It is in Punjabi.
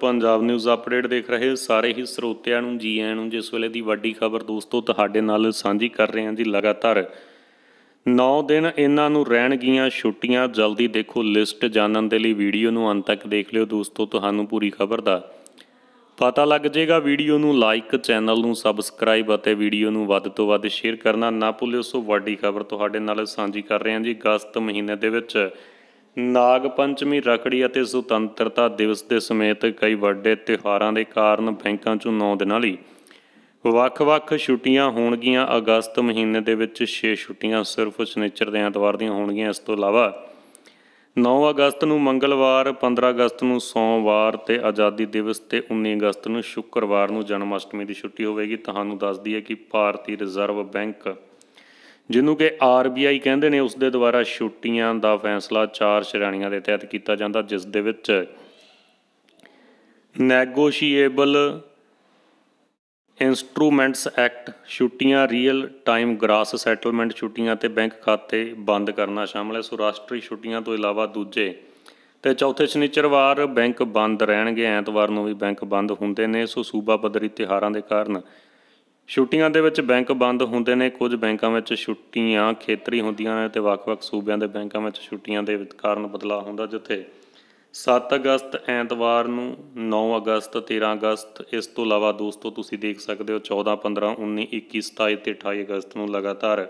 ਪੰਜਾਬ ਨਿਊਜ਼ ਅਪਡੇਟ ਦੇਖ ਰਹੇ ਸਾਰੇ ਹੀ ਸਰੋਤਿਆਂ ਨੂੰ ਜੀ ਆਇਆਂ ਨੂੰ ਜਿਸ ਵੇਲੇ ਦੀ ਵੱਡੀ ਖਬਰ ਦੋਸਤੋ ਤੁਹਾਡੇ ਨਾਲ ਸਾਂਝੀ ਕਰ ਰਹੇ ਹਾਂ ਜੀ ਲਗਾਤਾਰ 9 ਦਿਨ ਇਹਨਾਂ ਨੂੰ ਰਹਿਣਗੀਆਂ ਛੁੱਟੀਆਂ ਜਲਦੀ ਦੇਖੋ ਲਿਸਟ ਜਾਣਨ ਦੇ ਲਈ ਵੀਡੀਓ ਨੂੰ ਅੰਤ ਤੱਕ ਦੇਖ ਲਿਓ ਦੋਸਤੋ ਤੁਹਾਨੂੰ ਪੂਰੀ ਖਬਰ ਦਾ ਪਤਾ ਲੱਗ ਜਾਏਗਾ ਵੀਡੀਓ ਨੂੰ ਲਾਈਕ ਚੈਨਲ ਨੂੰ ਸਬਸਕ੍ਰਾਈਬ ਅਤੇ ਵੀਡੀਓ ਨੂੰ ਵੱਧ ਤੋਂ ਵੱਧ ਸ਼ੇਅਰ ਕਰਨਾ ਨਾ ਭੁੱਲਿਓ ਸੋ ਵੱਡੀ ਖਬਰ ਤੁਹਾਡੇ ਨਾਲ ਸਾਂਝੀ ਕਰ ਰਹੇ ਹਾਂ ਜੀ ਅਗਸਤ ਮਹੀਨੇ ਦੇ ਵਿੱਚ ਨਾਗ ਪੰਚਮੀ ਰਖੜੀ ਅਤੇ ਸੁਤੰਤਰਤਾ ਦਿਵਸ ਦੇ ਸਮੇਤ ਕਈ ਵੱਡੇ ਤਿਉਹਾਰਾਂ ਦੇ ਕਾਰਨ ਬੈਂਕਾਂ 'ਚੋਂ 9 ਦਿਨਾਂ ਲਈ ਵੱਖ-ਵੱਖ ਛੁੱਟੀਆਂ ਹੋਣਗੀਆਂ ਅਗਸਤ ਮਹੀਨੇ ਦੇ ਵਿੱਚ 6 ਛੁੱਟੀਆਂ ਸਿਰਫ ਸ਼ਨੀਚਰ ਤੇ ਐਤਵਾਰ ਦੀਆਂ ਹੋਣਗੀਆਂ ਇਸ ਤੋਂ ਇਲਾਵਾ 9 ਅਗਸਤ ਨੂੰ ਮੰਗਲਵਾਰ 15 ਅਗਸਤ ਨੂੰ ਸੋਮਵਾਰ ਤੇ ਆਜ਼ਾਦੀ ਦਿਵਸ ਤੇ 19 ਅਗਸਤ ਨੂੰ ਸ਼ੁੱਕਰਵਾਰ ਨੂੰ ਜਨਮ ਅਸ਼ਟਮੀ ਦੀ ਛੁੱਟੀ ਹੋਵੇਗੀ ਤੁਹਾਨੂੰ ਦੱਸ ਦਈਏ ਕਿ ਭਾਰਤੀ ਰਿਜ਼ਰਵ ਬੈਂਕ ਜਿਹਨੂੰ ਕਿ ਆਰਬੀਆਈ ਕਹਿੰਦੇ ਨੇ ਉਸ ਦੇ ਦੁਆਰਾ ਛੁੱਟੀਆਂ ਦਾ ਫੈਸਲਾ ਚਾਰ ਸ਼੍ਰੇਣੀਆਂ ਦੇ ਤਹਿਤ ਕੀਤਾ ਜਾਂਦਾ ਜਿਸ ਦੇ ਵਿੱਚ ਨੈਗੋਸ਼ੀਏਬਲ ਇਨਸਟਰੂਮੈਂਟਸ ਐਕਟ ਛੁੱਟੀਆਂ ਰੀਅਲ ਟਾਈਮ ਗ੍ਰਾਸ ਸੈਟਲਮੈਂਟ ਛੁੱਟੀਆਂ ਤੇ ਬੈਂਕ ਖਾਤੇ ਬੰਦ ਕਰਨਾ ਸ਼ਾਮਲ ਹੈ ਸੋ ਰਾਸ਼ਟਰੀ ਛੁੱਟੀਆਂ ਤੋਂ ਇਲਾਵਾ ਦੂਜੇ ਤੇ ਚੌਥੇ ਸ਼ਨੀਚਰਵਾਰ ਬੈਂਕ ਬੰਦ ਰਹਿਣਗੇ ਐਤਵਾਰ ਨੂੰ ਵੀ ਬੈਂਕ ਬੰਦ ਹੁੰਦੇ ਨੇ ਸੋ ਸੂਬਾ ਪੱਧਰੀ ਤਿਹਾਰਾਂ ਦੇ ਕਾਰਨ ਛੁੱਟੀਆਂ ਦੇ ਵਿੱਚ ਬੈਂਕ ਬੰਦ ਹੁੰਦੇ ਨੇ ਕੁਝ ਬੈਂਕਾਂ ਵਿੱਚ ਛੁੱਟੀਆਂ ਖੇਤਰੀ ਹੁੰਦੀਆਂ ਨੇ ਤੇ ਵੱਖ-ਵੱਖ ਸੂਬਿਆਂ ਦੇ ਬੈਂਕਾਂ ਵਿੱਚ ਛੁੱਟੀਆਂ ਦੇ ਕਾਰਨ ਬਦਲਾਅ ਹੁੰਦਾ ਜਿੱਥੇ 7 ਅਗਸਤ ਐਤਵਾਰ ਨੂੰ 9 ਅਗਸਤ 13 ਅਗਸਤ ਇਸ ਤੋਂ ਇਲਾਵਾ ਦੋਸਤੋ ਤੁਸੀਂ ਦੇਖ ਸਕਦੇ ਹੋ 14 15 19 21 27 ਤੇ 28 ਅਗਸਤ ਨੂੰ ਲਗਾਤਾਰ